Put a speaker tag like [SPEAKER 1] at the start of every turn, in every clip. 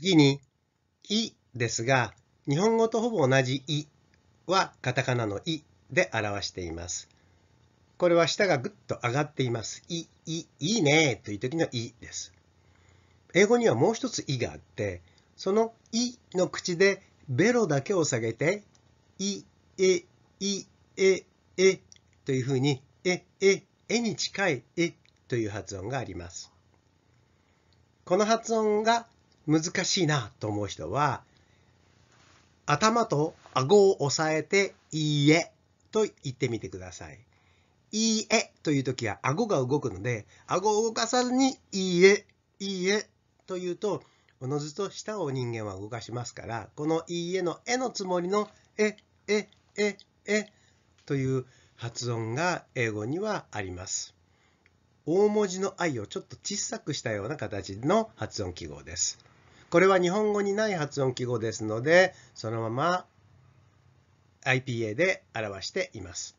[SPEAKER 1] 次に、いですが、日本語とほぼ同じいはカタカナのいで表しています。これは舌がぐっと上がっています。い、い、いいねという時のいです。英語にはもう一ついがあって、そのいの口でベロだけを下げて、い、え、い、え、えというふうに、え、え、えに近いえという発音があります。この発音が難しいなと思う人は、頭と顎を押さえて、いいえと言ってみてください。いいえという時は顎が動くので、顎を動かさずに、いいえ、いいえというと、おのずと舌を人間は動かしますから、このいいえのえのつもりの、え、え、え、えという発音が英語にはあります。大文字の愛をちょっと小さくしたような形の発音記号です。これは日本語にない発音記号ですので、そのまま IPA で表しています。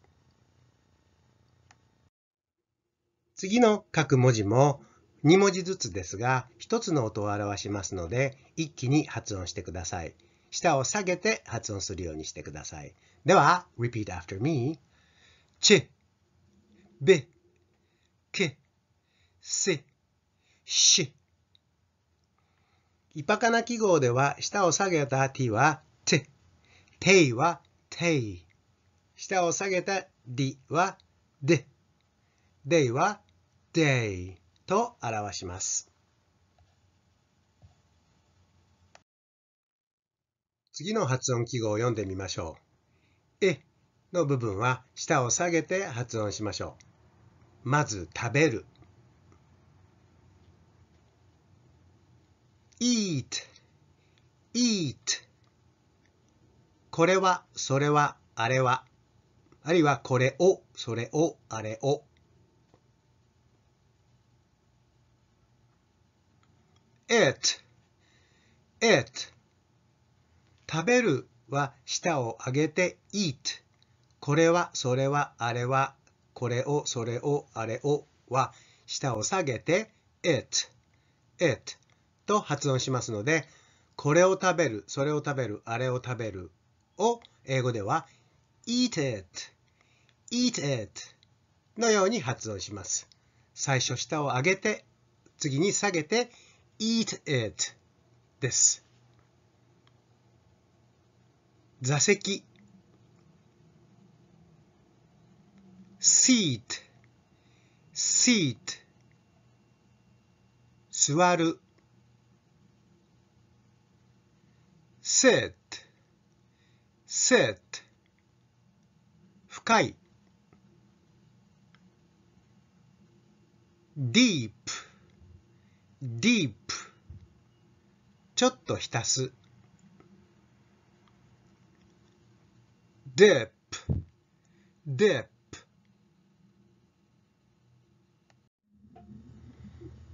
[SPEAKER 1] 次の各文字も2文字ずつですが、1つの音を表しますので、一気に発音してください。舌を下げて発音するようにしてください。では、repeat after me. ち、ケセシし。イパカナ記号では、下を下げた t は t、ていは t 下を下げた d は d、でいは day と表します。次の発音記号を読んでみましょう。えの部分は下を下げて発音しましょう。まず食べる。eat, eat これは、それは、あれは。あるいは、これを、それを、あれを。it, it 食べるは舌を上げて eat これはそれはあれはこれをそれをあれをは舌を下げて it it と発音しますので、これを食べる、それを食べる、あれを食べるを英語では eat it, eat it のように発音します。最初下を上げて、次に下げて eat it です。座席 seat, seat 座る sit, sit 深い deep, deep ちょっと浸す dip, dip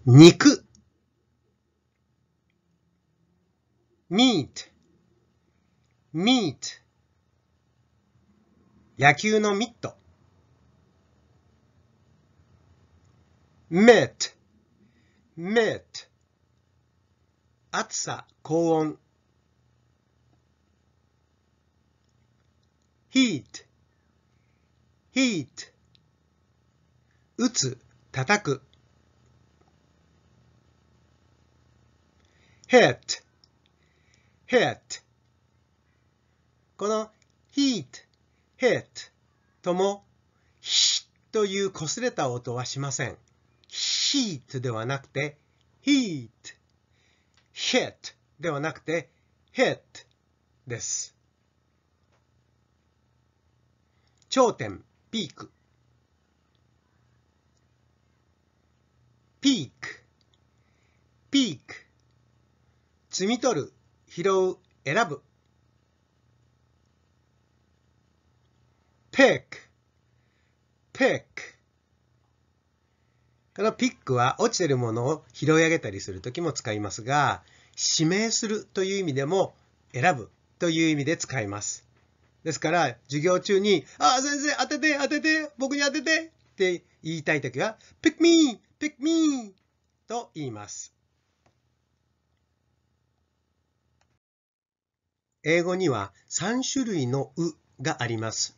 [SPEAKER 1] 肉 meat meet 野球のミット met met 暑さ高温 heat heat 打つ叩く hit hit この heat, hit ともひという擦れた音はしません。heat ではなくて heat, hit ではなくて hit です。頂点、ピーク。ピーク、ピーク。摘み取る、拾う、選ぶ。pick, pick このピックは落ちてるものを拾い上げたりするときも使いますが、指名するという意味でも選ぶという意味で使います。ですから、授業中に、あ、先生、当てて、当てて、僕に当ててって言いたいときは、pick me, pick me と言います。英語には3種類の「う」があります。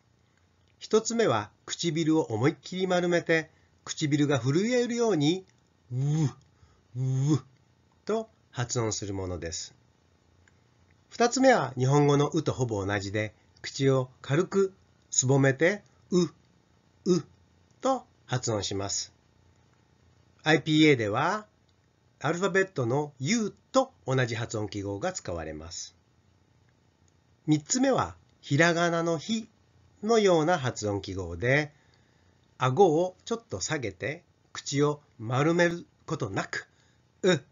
[SPEAKER 1] 1つ目は唇を思いっきり丸めて唇が震えるように「うううと発音するものです2つ目は日本語の「う」とほぼ同じで口を軽くすぼめて「う」「う」と発音します IPA ではアルファベットの「U」と同じ発音記号が使われます3つ目はひらがなの「ひ」のような発音記号で、顎をちょっと下げて、口を丸めることなく、う、う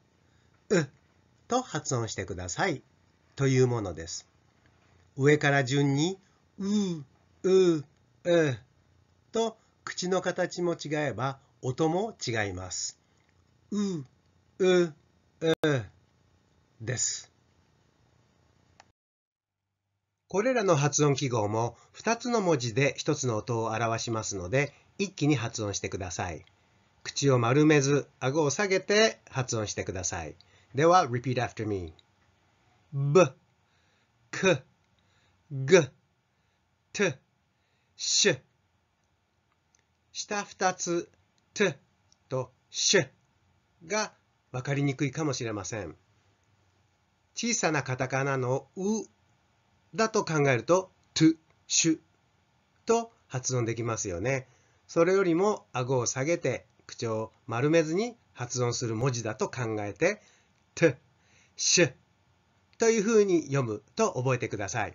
[SPEAKER 1] と発音してくださいというものです。上から順に、う、う、うと口の形も違えば音も違います。う、う、うです。これらの発音記号も2つの文字で1つの音を表しますので、一気に発音してください。口を丸めず、顎を下げて発音してください。では、repeat after me. b, k, g, t, sh 下2つ t と sh が分かりにくいかもしれません。小さなカタカナのうだと考えると、ゥ、シュと発音できますよね。それよりも顎を下げて口を丸めずに発音する文字だと考えて、トゥ、シュというふうに読むと覚えてください。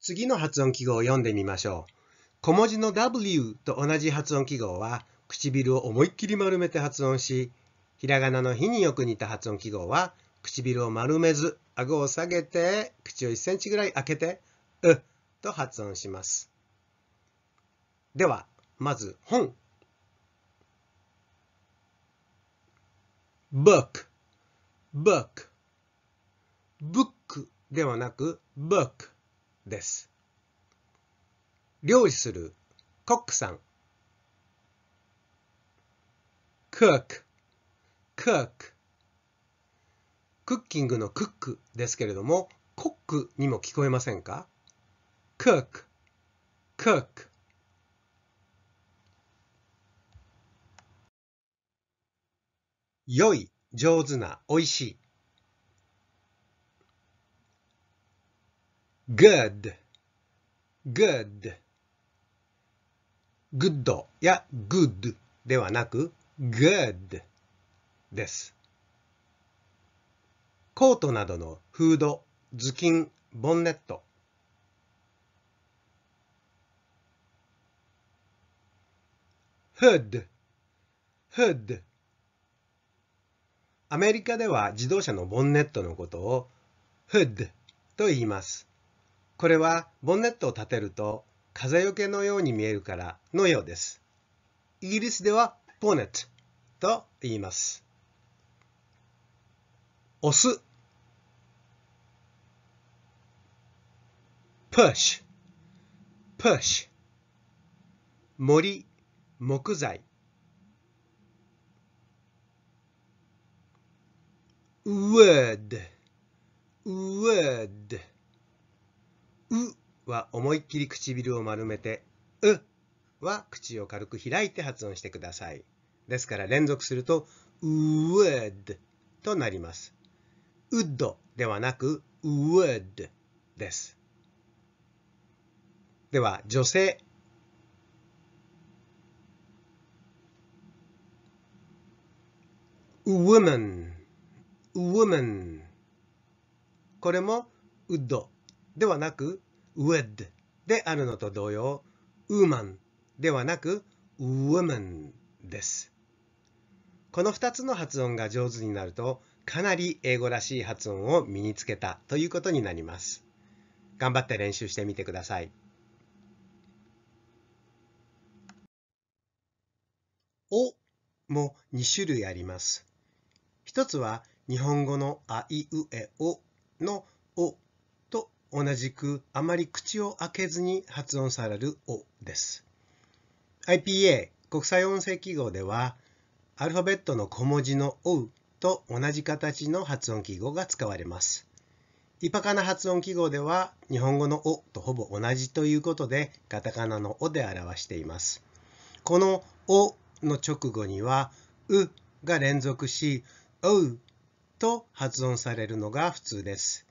[SPEAKER 1] 次の発音記号を読んでみましょう。小文字の W と同じ発音記号は唇を思いっきり丸めて発音し、ひらがなの日によく似た発音記号は唇を丸めず、顎を下げて、口を1センチぐらい開けて、うと発音します。では、まず、本。book, book, book ではなく book です。料理するコックさん。cook, cook, クッキングのクックですけれども、コックにも聞こえませんかクック、クック。良い、上手な、美味しい。good, good, good や good ではなく good です。コートなどのフード、頭巾、ボンネット。hood, hood アメリカでは自動車のボンネットのことを hood と言います。これはボンネットを立てると風よけのように見えるからのようです。イギリスではボネットと言います。す push, push 森、木材ウォード、ウォードうは思いっきり唇を丸めて、うは口を軽く開いて発音してください。ですから連続すると、ウォードとなります。ウッドではなく、ウォードです。では、女性。woman, w o m これも w o ド d ではなく w o ッド d であるのと同様ウーマンではなくウ o m a です。この2つの発音が上手になるとかなり英語らしい発音を身につけたということになります。頑張って練習してみてください。も2種類あります。一つは日本語のあいうえおのおと同じくあまり口を開けずに発音されるおです。IPA 国際音声記号ではアルファベットの小文字のおうと同じ形の発音記号が使われます。イパカナ発音記号では日本語のおとほぼ同じということでカタカナのおで表しています。このおの直後には、うが連続し、おうと発音されるのが普通です。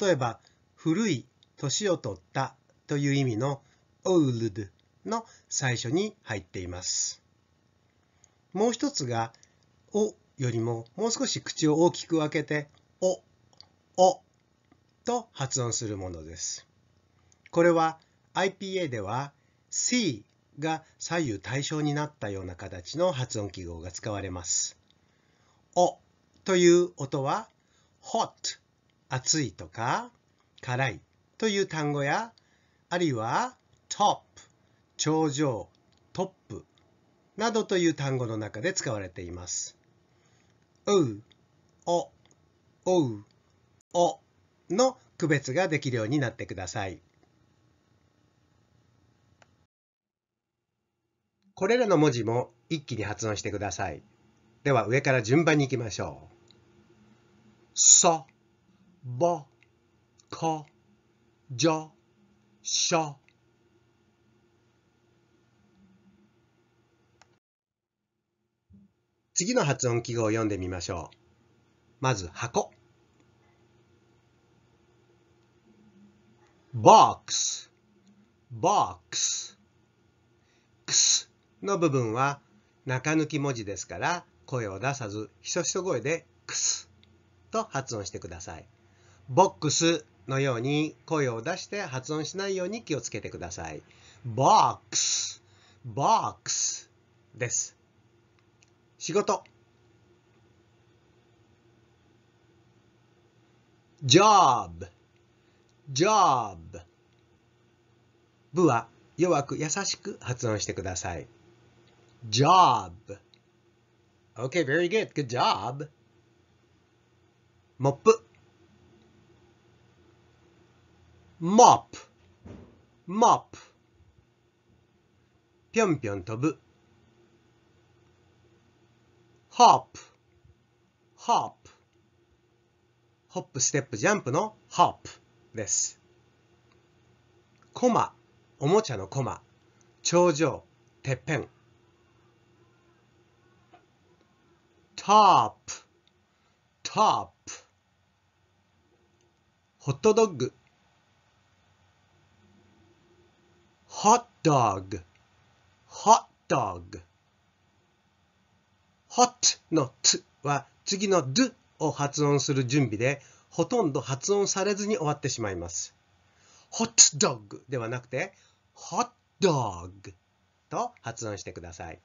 [SPEAKER 1] 例えば、古い、年を取ったという意味の old の最初に入っています。もう一つが、およりももう少し口を大きく開けて、お、おと発音するものです。これは IPA では see」が左右対称になったような形の発音記号が使われます。おという音は hot 熱いとか辛いという単語やあるいは top 頂上トップなどという単語の中で使われています。うおおうおの区別ができるようになってください。これらの文字も一気に発音してください。では上から順番に行きましょう。そ、ぼ、こ、じょ、しょ。次の発音記号を読んでみましょう。まず箱。box box の部分は中抜き文字ですから声を出さずひそひそ声でクスと発音してください。ボックスのように声を出して発音しないように気をつけてください。ボックス、ボックスです。仕事。ジョーブジョーブ部は弱く優しく発音してください。job. Okay, very good. Good job. モップ mop, mop. ぴょんぴょん飛ぶ。hop, hop. ホップ、ステップ、ジャンプの hop です。コマ、おもちゃのコマ、頂上、てっぺん。top, top. ホットドッグ hot dog, hot dog. hot のつは次の d を発音する準備で、ほとんど発音されずに終わってしまいます。hot dog ではなくて、hot dog と発音してください。